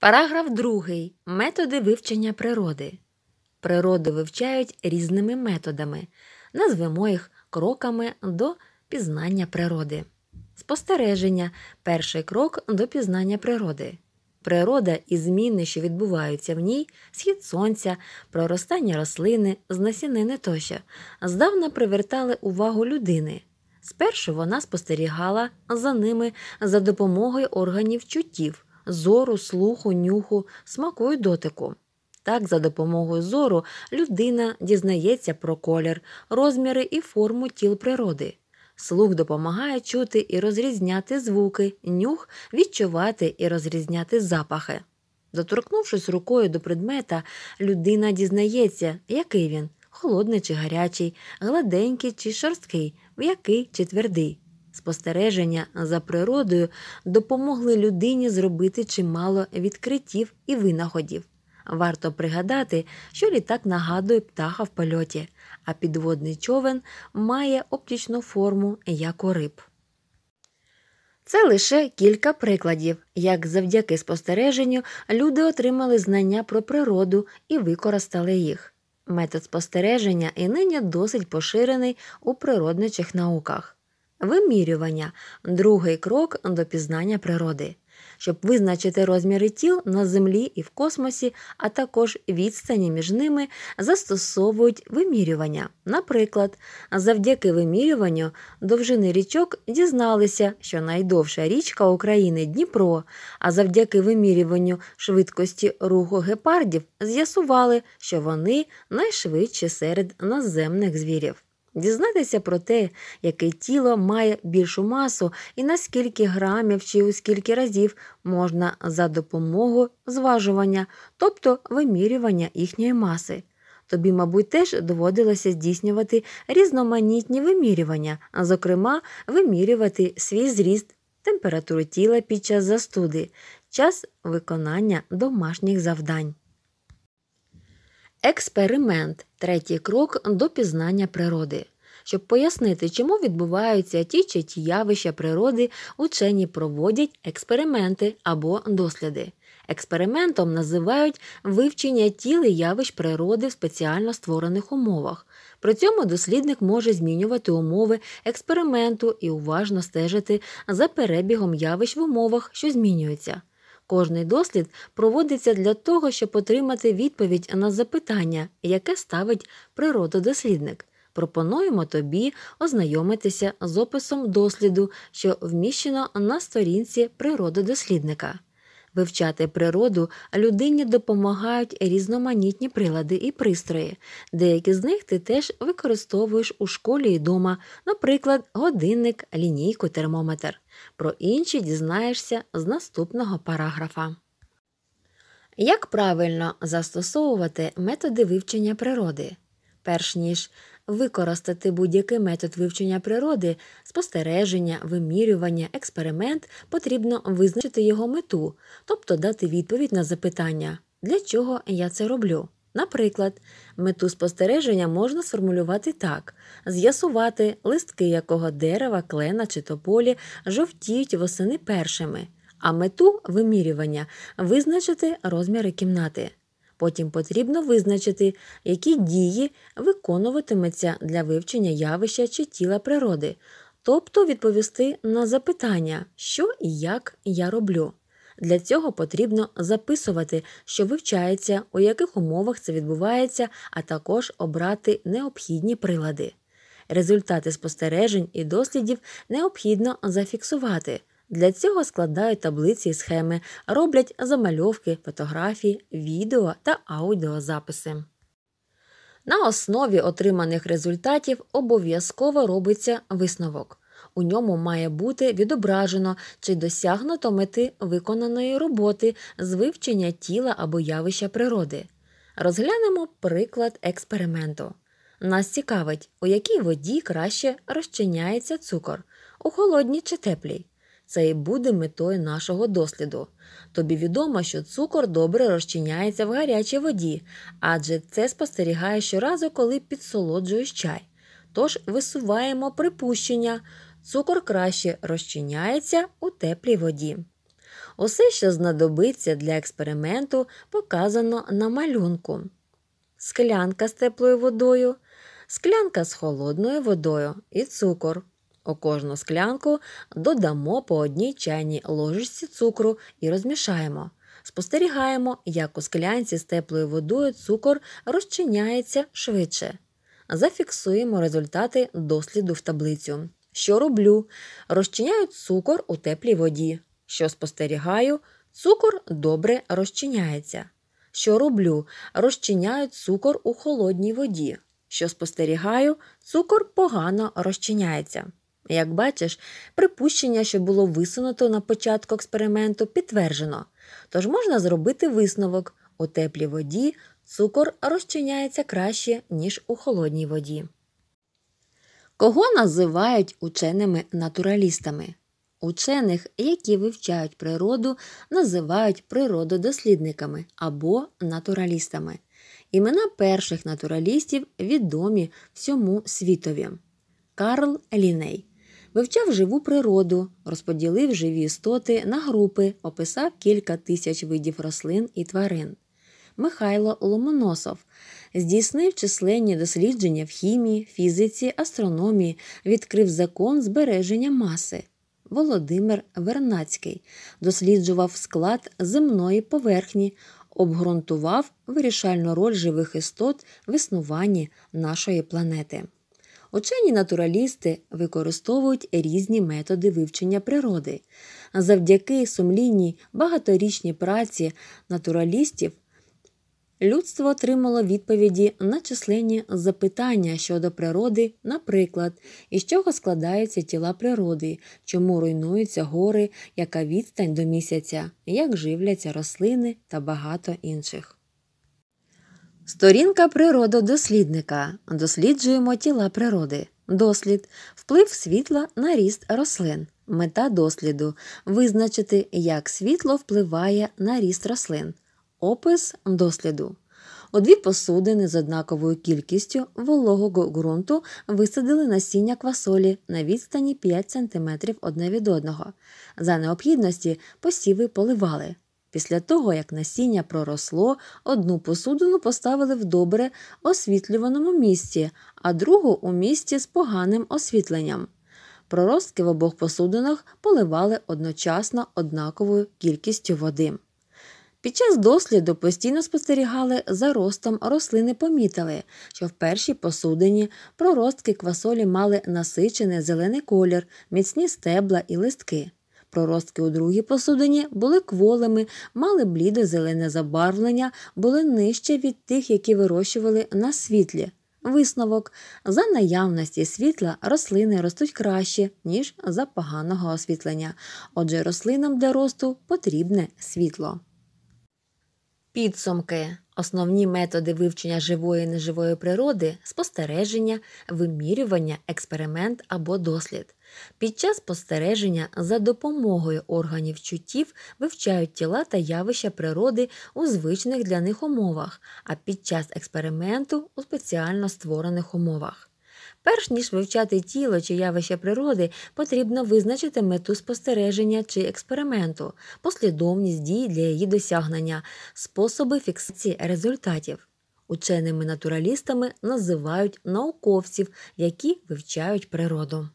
Параграф 2. Методи вивчення природи. Природу вивчають різними методами. Назвемо їх кроками до пізнання природи. Спостереження перший крок до пізнання природи. Природа і зміни, що відбуваються в ній, схід сонця, проростання рослини, знасінини тощо, здавна привертали увагу людини. Спершу вона спостерігала за ними за допомогою органів чуттів зору, слуху, нюху, смаку і дотику. Так, за допомогою зору людина дізнається про колір, розміри і форму тіл природи. Слух допомагає чути і розрізняти звуки, нюх відчувати і розрізняти запахи. Доторкнувшись рукою до предмета, людина дізнається, який він холодний чи гарячий, гладенький чи шорсткий, який чи твердий. Спостереження за природою допомогли людині зробити чимало відкриттів і винаходів. Варто пригадати, що літак нагадує птаха в польоті, а підводний човен має оптичну форму, як у риб. Це лише кілька прикладів, як завдяки спостереженню люди отримали знання про природу і використали їх. Метод спостереження і нині досить поширений у природничих науках. Вимірювання другий крок до пізнання природи, щоб визначити розміри тіл на землі і в космосі, а також відстані між ними застосовують вимірювання. Наприклад, завдяки вимірюванню довжини річок дізналися, що найдовша річка України Дніпро, а завдяки вимірюванню швидкості руху гепардів з'ясували, що вони найшвидші серед наземних звірів. Дізнатися про те, яке тіло має більшу масу і на скільки грамів чи у скільки разів можна за допомогою зважування, тобто вимірювання їхньої маси. Тобі, мабуть, теж доводилося здійснювати різноманітні вимірювання, зокрема, вимірювати свій зріст, температуру тіла під час застуди, час виконання домашніх завдань. Експеримент третій крок до пізнання природи. Щоб пояснити, чому відбуваються ті чи ті явища природи, учені проводять експерименти або досліди. Експериментом називають вивчення тіл і явищ природи в спеціально створених умовах. При цьому дослідник може змінювати умови експерименту і уважно стежити за перебігом явищ в умовах, що змінюються. Кожний дослід проводиться для того, щоб отримати відповідь на запитання, яке ставить природодослідник. Пропонуємо тобі ознайомитися з описом досліду, що вміщено на сторінці природодослідника. Вивчати природу людині допомагають різноманітні прилади і пристрої. Деякі з них ти теж використовуєш у школі і дома, наприклад, годинник, лінійку, термометр. Про інші дізнаєшся з наступного параграфа. Як правильно застосовувати методи вивчення природи? Перш ніж використати будь-який метод вивчення природи, спостереження, вимірювання, експеримент, потрібно визначити його мету, тобто дати відповідь на запитання, для чого я це роблю. Наприклад, мету спостереження можна сформулювати так: з'ясувати листки якого дерева, клена чи тополі жовтіють восени першими, а мету вимірювання визначити розміри кімнати. Потім потрібно визначити, які дії виконуватиметься для вивчення явища чи тіла природи, тобто відповісти на запитання, що і як я роблю. Для цього потрібно записувати, що вивчається, у яких умовах це відбувається, а також обрати необхідні прилади. Результати спостережень і дослідів необхідно зафіксувати. Для цього складають таблиці і схеми, роблять замальовки, фотографії, відео та аудіозаписи. На основі отриманих результатів обов'язково робиться висновок. У ньому має бути відображено чи досягнуто мети виконаної роботи з вивчення тіла або явища природи. Розглянемо приклад експерименту. Нас цікавить, у якій воді краще розчиняється цукор, у холодній чи теплій. Це і буде метою нашого досліду. Тобі відомо, що цукор добре розчиняється в гарячій воді, адже це спостерігає щоразу, коли підсолоджуєш чай. Тож висуваємо припущення, цукор краще розчиняється у теплій воді. Усе, що знадобиться для експерименту, показано на малюнку. Склянка з теплою водою, склянка з холодною водою і цукор. У кожну склянку додамо по одній чайній ложечці цукру і розмішаємо. Спостерігаємо, як у склянці з теплою водою цукор розчиняється швидше. Зафіксуємо результати досліду в таблицю. Що роблю? Розчиняю цукор у теплій воді. Що спостерігаю, цукор добре розчиняється. Що роблю? Розчиняю цукор у холодній воді. Що спостерігаю, цукор погано розчиняється. Як бачиш, припущення, що було висунуто на початку експерименту, підтверджено. Тож можна зробити висновок: у теплій воді цукор розчиняється краще, ніж у холодній воді. Кого називають ученими натуралістами? Учених, які вивчають природу, називають природодослідниками або натуралістами. Імена перших натуралістів відомі всьому світові. Карл Ліней Вивчав живу природу, розподілив живі істоти на групи, описав кілька тисяч видів рослин і тварин. Михайло Ломоносов здійснив численні дослідження в хімії, фізиці, астрономії, відкрив закон збереження маси. Володимир Вернацький досліджував склад земної поверхні, обґрунтував вирішальну роль живих істот в існуванні нашої планети. Учені натуралісти використовують різні методи вивчення природи. Завдяки сумлінній багаторічній праці натуралістів людство отримало відповіді на численні запитання щодо природи, наприклад, із чого складаються тіла природи, чому руйнуються гори, яка відстань до місяця, як живляться рослини та багато інших. Сторінка природодослідника. Досліджуємо тіла природи. Дослід. Вплив світла на ріст рослин. Мета досліду визначити, як світло впливає на ріст рослин. Опис досліду. У дві посудини з однаковою кількістю вологого ґрунту висадили насіння квасолі на відстані 5 см одне від одного. За необхідності посіви поливали. Після того, як насіння проросло, одну посудину поставили в добре освітлюваному місці, а другу у місці з поганим освітленням. Проростки в обох посудинах поливали одночасно однаковою кількістю води. Під час досліду постійно спостерігали за ростом рослини, помітили, що в першій посудині проростки квасолі мали насичений зелений колір, міцні стебла і листки. Проростки у другій посудині були кволими, мали блідо зелене забарвлення, були нижче від тих, які вирощували на світлі. Висновок за наявності світла рослини ростуть краще, ніж за поганого освітлення, отже, рослинам для росту потрібне світло. Підсумки, основні методи вивчення живої і неживої природи спостереження, вимірювання, експеримент або дослід. Під час спостереження за допомогою органів чуттів вивчають тіла та явища природи у звичних для них умовах, а під час експерименту у спеціально створених умовах. Перш ніж вивчати тіло чи явище природи, потрібно визначити мету спостереження чи експерименту, послідовність дій для її досягнення, способи фіксації результатів. Ученими натуралістами називають науковців, які вивчають природу.